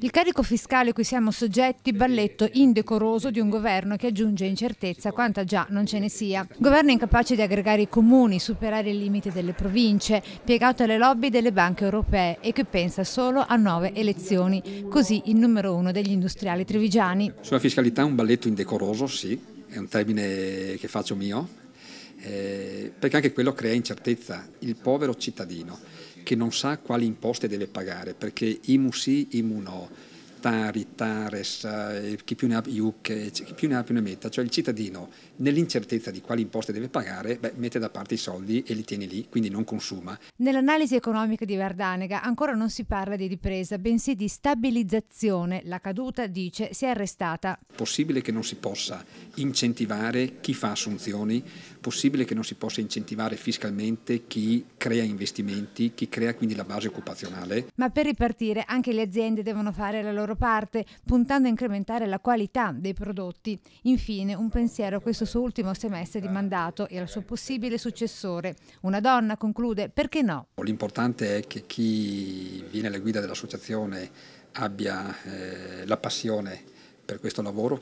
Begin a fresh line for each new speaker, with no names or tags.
Il carico fiscale cui siamo soggetti, balletto indecoroso di un governo che aggiunge incertezza quanta già non ce ne sia. Governo incapace di aggregare i comuni, superare il limite delle province, piegato alle lobby delle banche europee e che pensa solo a nuove elezioni. Così il numero uno degli industriali trevigiani.
Sulla fiscalità un balletto indecoroso, sì, è un termine che faccio mio, eh, perché anche quello crea incertezza. Il povero cittadino che non sa quali imposte deve pagare, perché IMU sì, IMU no, tari, tares, eh, chi più ne ha iucche, chi più ne ha più ne metta, cioè il cittadino nell'incertezza di quali imposte deve pagare, beh, mette da parte i soldi e li tiene lì, quindi non consuma.
Nell'analisi economica di Verdanega ancora non si parla di ripresa, bensì di stabilizzazione. La caduta, dice, si è arrestata.
Possibile che non si possa incentivare chi fa assunzioni, possibile che non si possa incentivare fiscalmente chi crea investimenti, chi crea quindi la base occupazionale.
Ma per ripartire anche le aziende devono fare la loro loro parte, puntando a incrementare la qualità dei prodotti. Infine, un pensiero a questo suo ultimo semestre di mandato e al suo possibile successore. Una donna conclude, perché no?
L'importante è che chi viene alla guida dell'associazione abbia eh, la passione per questo lavoro.